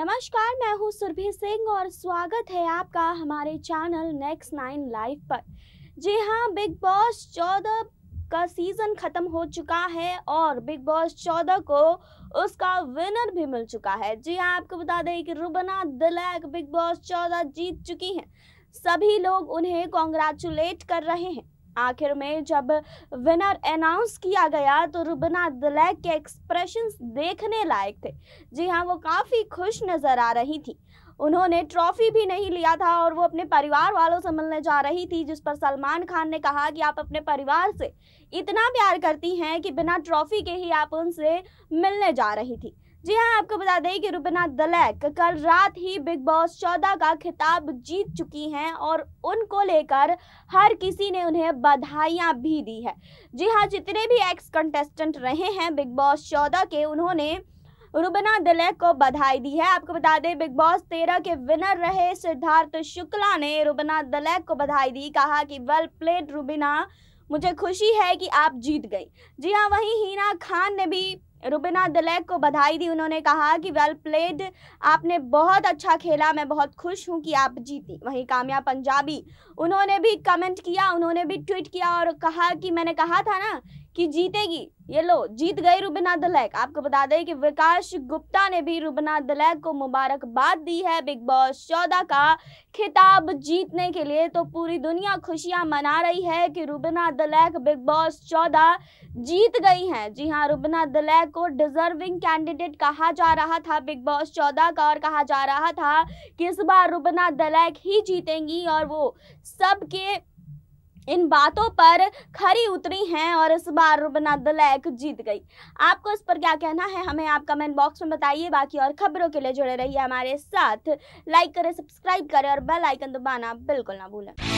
नमस्कार मैं हूं सुरभि सिंह और स्वागत है आपका हमारे चैनल नेक्स्ट नाइन लाइव पर जी हाँ बिग बॉस चौदह का सीज़न ख़त्म हो चुका है और बिग बॉस चौदह को उसका विनर भी मिल चुका है जी हाँ आपको बता दें कि रुबना दिलैक बिग बॉस चौदह जीत चुकी हैं सभी लोग उन्हें कॉन्ग्रेचुलेट कर रहे हैं आखिर में जब विनर अनाउंस किया गया तो रुबना दलैक के एक्सप्रेशंस देखने लायक थे जी हाँ वो काफ़ी खुश नज़र आ रही थी उन्होंने ट्रॉफी भी नहीं लिया था और वो अपने परिवार वालों से मिलने जा रही थी जिस पर सलमान खान ने कहा कि आप अपने परिवार से इतना प्यार करती हैं कि बिना ट्रॉफी के ही आप उनसे मिलने जा रही थी जी हाँ आपको बता दें कि रुबना दलैक कल रात ही बिग बॉस चौदह का खिताब जीत चुकी हैं और उनको लेकर हर किसी ने उन्हें बधाइयाँ भी दी है जी हाँ जितने भी एक्स कंटेस्टेंट रहे हैं बिग बॉस चौदह के उन्होंने रुबना दलैक को बधाई दी है आपको बता दें बिग बॉस तेरह के विनर रहे सिद्धार्थ शुक्ला ने रुबना दलैक को बधाई दी कहा कि वेल प्लेड रुबिना मुझे खुशी है कि आप जीत गई जी हाँ वहीं हिना खान ने भी रुबिना दलेक को बधाई दी उन्होंने कहा कि वेल प्लेड आपने बहुत अच्छा खेला मैं बहुत खुश हूं कि आप जीती वहीं कामया पंजाबी उन्होंने भी कमेंट किया उन्होंने भी ट्वीट किया और कहा कि मैंने कहा था ना कि जीतेगी ये लो जीत गई रुबना दलैक आपको बता दें कि विकास गुप्ता ने भी रुबना दलैक को मुबारकबाद दी है बिग बॉस चौदह का खिताब जीतने के लिए तो पूरी दुनिया खुशियां मना रही है कि रुबना दलैक बिग बॉस चौदह जीत गई हैं जी हां रुबना दलैक को डिजर्विंग कैंडिडेट कहा जा रहा था बिग बॉस चौदह का और कहा जा रहा था कि इस बार रुबना दलैक ही जीतेंगी और वो सबके इन बातों पर खरी उतरी हैं और इस बार रुबना दलैक जीत गई आपको इस पर क्या कहना है हमें आप कमेंट बॉक्स में बताइए बाकी और खबरों के लिए जुड़े रहिए हमारे साथ लाइक करें सब्सक्राइब करें और बेल आइकन दबाना बिल्कुल ना भूलें